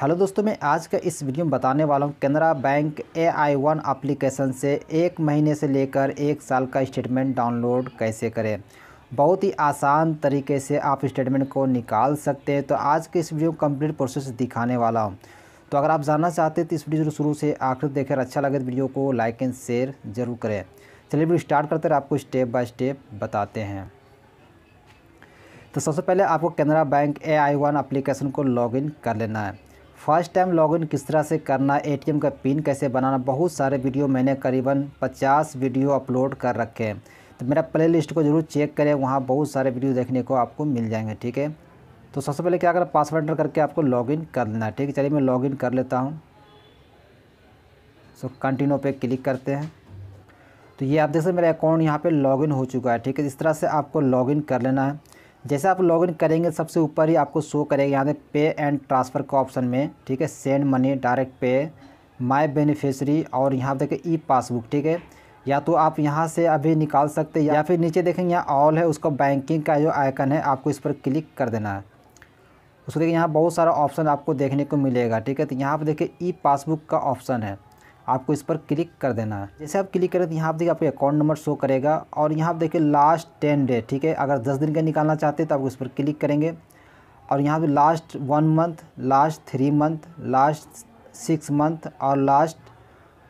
hello दोस्तों मैं आज का इस वीडियो में बताने वाला हूँ Canara Bank A I one application से एक महीने से लेकर एक साल का स्टेटमेंट डाउनलोड कैसे करें बहुत ही आसान तरीके से आप स्टेटमेंट को निकाल सकते हैं तो आज के इस वीडियो में कम्प्लीट प्रोसेस दिखाने वाला हूँ तो अगर आप जानना चाहते हैं तो इस वीडियो शुरू से आखिर देखकर अच्छा लगे तो वीडियो को लाइक एंड शेयर ज़रूर करें चलिए वीडियो स्टार्ट करते हैं आपको स्टेप बाय स्टेप बताते हैं तो सबसे पहले आपको Canara Bank A I one application को लॉगिन कर लेना है फर्स्ट टाइम लॉगिन किस तरह से करना एटीएम का पिन कैसे बनाना बहुत सारे वीडियो मैंने करीबन 50 वीडियो अपलोड कर रखे हैं तो मेरा प्ले लिस्ट को ज़रूर चेक करें वहाँ बहुत सारे वीडियो देखने को आपको मिल जाएंगे ठीक है तो सबसे पहले क्या करना पासवर्ड एंटर करके आपको लॉगिन कर लेना है ठीक है चलिए मैं लॉगिन कर लेता हूँ सो कंटिन्यू पे क्लिक करते हैं तो ये आप देख सकते मेरा अकाउंट यहाँ पे लॉगिन हो चुका है ठीक है इस तरह से आपको लॉगिन कर लेना है जैसे आप लॉगिन करेंगे सबसे ऊपर ही आपको शो करेगा यहाँ पे पे एंड ट्रांसफ़र का ऑप्शन में ठीक है send money direct pay my beneficiary और यहाँ पर देखें ई पासबुक ठीक है या तो आप यहाँ से अभी निकाल सकते हैं या फिर नीचे देखेंगे यहाँ ऑल है उसका बैंकिंग का जो आइकन है आपको इस पर क्लिक कर देना है उसको देखिए यहाँ बहुत सारा ऑप्शन आपको देखने को मिलेगा ठीक है तो यहाँ पर देखिए ई पासबुक का ऑप्शन है आपको इस पर क्लिक कर देना है जैसे आप क्लिक करें तो यहाँ पर देखिए आपका अकाउंट नंबर शो करेगा और यहाँ आप देखिए लास्ट टेन डे ठीक है अगर दस दिन का निकालना चाहते हैं तो आप इस पर क्लिक करेंगे और यहाँ पर last one month last three month last six month और लास्ट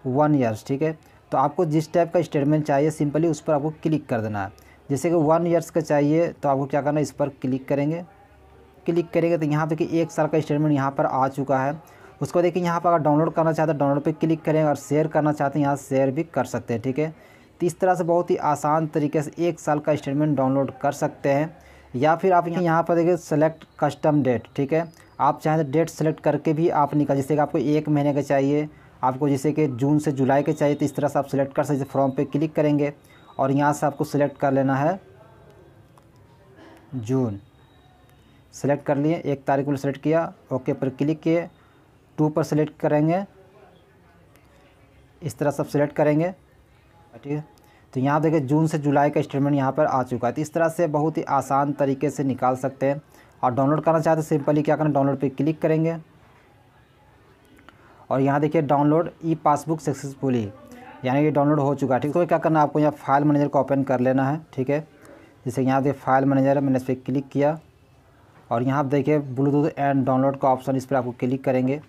वन ईयर्स ठीक है तो आपको जिस टाइप का स्टेटमेंट चाहिए सिंपली उस पर आपको क्लिक कर देना है जैसे कि वन ईयर्स का चाहिए तो आपको क्या करना है इस पर क्लिक करेंगे क्लिक करेंगे तो यहाँ देखिए एक साल का स्टेटमेंट यहाँ पर आ चुका है उसको देखिए यहाँ पर अगर डाउनलोड करना चाहते हैं डाउनलोड पर क्लिक करें और शेयर करना चाहते हैं तो यहाँ शेयर भी कर सकते हैं ठीक है तो इस तरह से बहुत ही आसान तरीके से एक साल का स्टेटमेंट डाउनलोड कर सकते हैं या फिर आप यहाँ पर देखिए सेलेक्ट कस्टम डेट ठीक है आप चाहें तो डेट सेलेक्ट करके भी आप निकाल जैसे कि आपको एक महीने का चाहिए आपको जैसे कि जून से जुलाई के चाहिए तो इस तरह से आप सेलेक्ट कर सकते फॉर्म पे क्लिक करेंगे और यहाँ से आपको सेलेक्ट कर लेना है जून सेलेक्ट कर लिए एक तारीख को सिलेक्ट किया ओके पर क्लिक किए टू पर सेलेक्ट करेंगे इस तरह सब सेलेक्ट करेंगे ठीक है तो यहाँ देखिए जून से जुलाई का स्टेटमेंट यहाँ पर आ चुका है तो इस तरह से बहुत ही आसान तरीके से निकाल सकते हैं और डाउनलोड करना चाहते हैं सिंपली क्या करना डाउनलोड पे क्लिक करेंगे और यहाँ देखिए डाउनलोड ई पासबुक सक्सेसफुली यानी कि डाउनलोड हो चुका है ठीक है तो क्या करना आपको यहाँ फाइल मैनेजर को ओपन कर लेना है ठीक है जैसे यहाँ देखिए फाइल मैनेजर मैंने इस पर क्लिक किया और यहाँ आप देखिए ब्लूटूथ एंड डाउनलोड का ऑप्शन इस पर आपको क्लिक करेंगे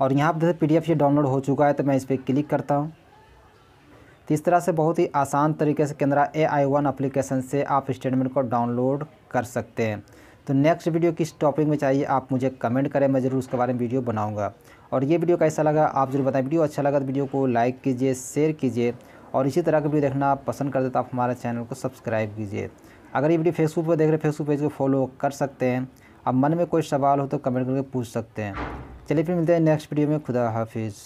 और यहाँ पर पी डी ये डाउनलोड हो चुका है तो मैं इस पर क्लिक करता हूँ तो इस तरह से बहुत ही आसान तरीके से केंद्रा ए आई वन अप्लीकेशन से आप स्टेटमेंट को डाउनलोड कर सकते हैं तो नेक्स्ट वीडियो किस टॉपिक में चाहिए आप मुझे कमेंट करें मैं ज़रूर उसके बारे में वीडियो बनाऊंगा और ये वीडियो कैसा लगा आप ज़रूर बताएं वीडियो अच्छा लगा तो वीडियो को लाइक कीजिए शेयर कीजिए और इसी तरह का वीडियो देखना पसंद करते तो आप हमारे चैनल को सब्सक्राइब कीजिए अगर ये वीडियो फेसबुक पर देख रहे फेसबुक पेज को फॉलो कर सकते हैं अब मन में कोई सवाल हो तो कमेंट करके पूछ सकते हैं चलिए फिर मिलते हैं नेक्स्ट वीडियो में खुदा हाफिज़